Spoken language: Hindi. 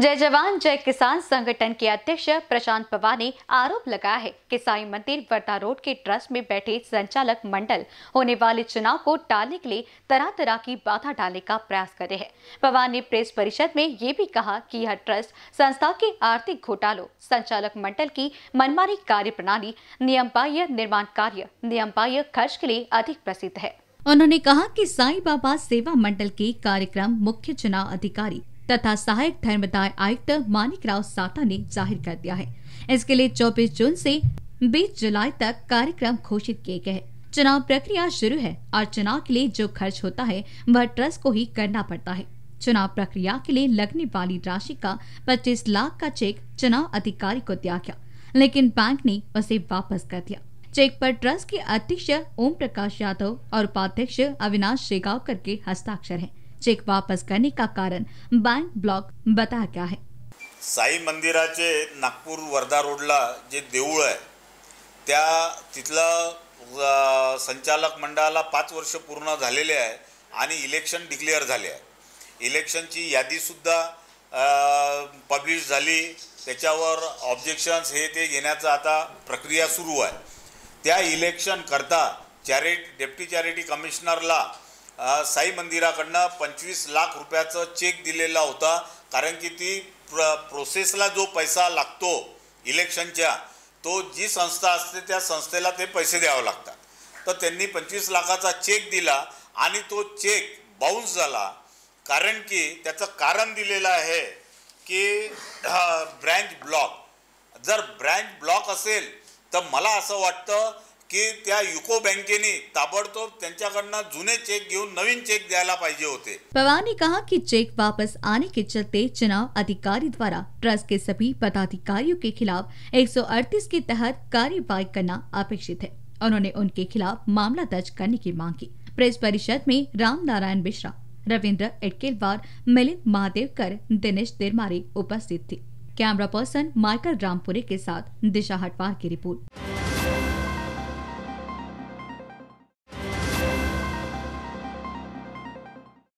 जय जवान जय किसान संगठन के अध्यक्ष प्रशांत पवार ने आरोप लगाया है कि साई मंदिर वर्धा रोड के ट्रस्ट में बैठे संचालक मंडल होने वाले चुनाव को टालने के लिए तरह तरह की बाधा डालने का प्रयास कर रहे हैं पवार ने प्रेस परिषद में ये भी कहा कि यह ट्रस्ट संस्था के आर्थिक घोटालों संचालक मंडल की मनमानी कार्य प्रणाली नियमबाह्य निर्माण कार्य नियमबाह्य खर्च के लिए अधिक प्रसिद्ध है उन्होंने कहा कि साईं बाबा सेवा मंडल के कार्यक्रम मुख्य चुनाव अधिकारी तथा सहायक धर्मदाय आयुक्त मानिक राव साटा ने जाहिर कर दिया है इसके लिए 24 जून से 20 जुलाई तक कार्यक्रम घोषित किए गए चुनाव प्रक्रिया शुरू है और चुनाव के लिए जो खर्च होता है वह ट्रस्ट को ही करना पड़ता है चुनाव प्रक्रिया के लिए लगने वाली राशि का 25 लाख का चेक चुनाव अधिकारी को दिया गया लेकिन बैंक ने उसे वापस कर दिया चेक पर ट्रस्ट के अध्यक्ष ओम प्रकाश यादव और उपाध्यक्ष अविनाश शेगावकर के हस्ताक्षर है चेक वापस करने का कारण बैंक ब्लॉक बताया गया है साई मंदिराचे नागपूर वर्धा रोडला जे देऊळ आहे त्या तिथलं संचालक मंडळाला पाच वर्ष पूर्ण झालेले आहे आणि इलेक्शन डिक्लेअर झाले आहे इलेक्शनची यादीसुद्धा पब्लिश झाली त्याच्यावर ऑब्जेक्शन्स हे ते घेण्याचं आता प्रक्रिया सुरू आहे त्या करता चॅरिट डेप्टी चॅरिटी कमिशनरला साई मंदिराकडनं पंचवीस लाख रुपयाचं चेक दिलेला होता कारण की ती प्र प्रोसेसला जो पैसा लागतो इलेक्शनच्या तो जी संस्था असते त्या संस्थेला ते पैसे द्यावे लागतात तर त्यांनी पंचवीस लाखाचा चेक दिला आणि तो चेक बाउन्स झाला कारण की त्याचं कारण दिलेलं आहे की ब्रँच ब्लॉक जर ब्रँच ब्लॉक असेल तर मला असं वाटतं कि युको बैंक ने ताबडतोब जुने चेक घेन नवीन चेक द्यायला होते पवार ने कहा कि चेक वापस आने के चलते चुनाव अधिकारी द्वारा ट्रस्ट के सभी पदाधिकारियों के खिलाफ 138 के तहत कार्यवाही करना अपेक्षित है उन्होंने उनके खिलाफ मामला दर्ज करने की मांग की प्रेस परिषद में राम नारायण मिश्रा रविंद्र एटकेलवार मिलिंद महादेवकर दिनेश तिरमारी उपस्थित थे कैमरा पर्सन माइकल रामपुरे के साथ दिशा हटवार की रिपोर्ट